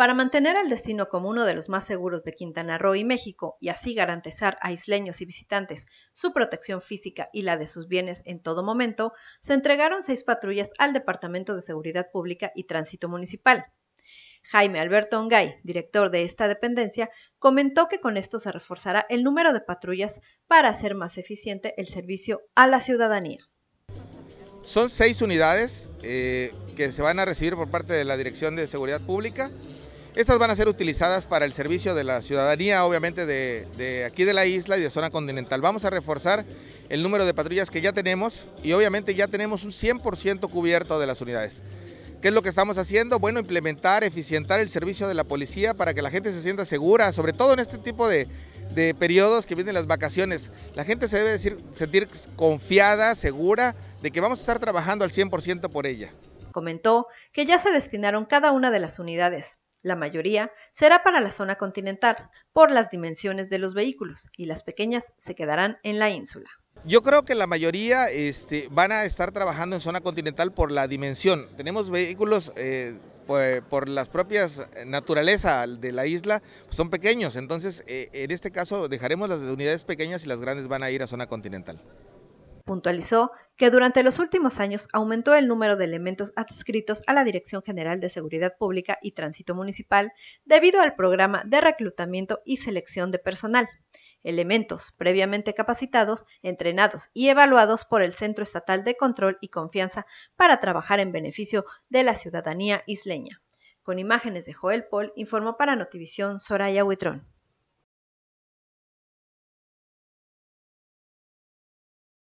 Para mantener el destino como uno de los más seguros de Quintana Roo y México y así garantizar a isleños y visitantes su protección física y la de sus bienes en todo momento, se entregaron seis patrullas al Departamento de Seguridad Pública y Tránsito Municipal. Jaime Alberto Ongay, director de esta dependencia, comentó que con esto se reforzará el número de patrullas para hacer más eficiente el servicio a la ciudadanía. Son seis unidades eh, que se van a recibir por parte de la Dirección de Seguridad Pública estas van a ser utilizadas para el servicio de la ciudadanía, obviamente, de, aquí de la isla y de zona continental. Vamos a reforzar el número de patrullas que ya tenemos y obviamente ya tenemos un 100% cubierto de las unidades. ¿Qué es lo que estamos haciendo? Bueno, implementar, eficientar el servicio de la policía para que la gente se sienta segura, sobre todo en este tipo de, periodos que vienen las vacaciones. La gente se debe sentir confiada, segura, de que vamos a estar trabajando al 100% por ella. Comentó que ya se destinaron cada una de las unidades la mayoría, será para la zona continental, por las dimensiones de los vehículos, y las pequeñas se quedarán en la ínsula. Yo creo que la mayoría este, van a estar trabajando en zona continental por la dimensión. Tenemos vehículos... Eh, por, las propias naturaleza de la isla, pues son pequeños, entonces eh, en este caso dejaremos las unidades pequeñas y las grandes van a ir a zona continental. Puntualizó que durante los últimos años aumentó el número de elementos adscritos a la Dirección General de Seguridad Pública y Tránsito Municipal debido al programa de reclutamiento y selección de personal, elementos previamente capacitados, entrenados y evaluados por el Centro Estatal de Control y Confianza para trabajar en beneficio de la ciudadanía isleña. Con imágenes de Joel Paul, informó para Notivisión Soraya Huitrón.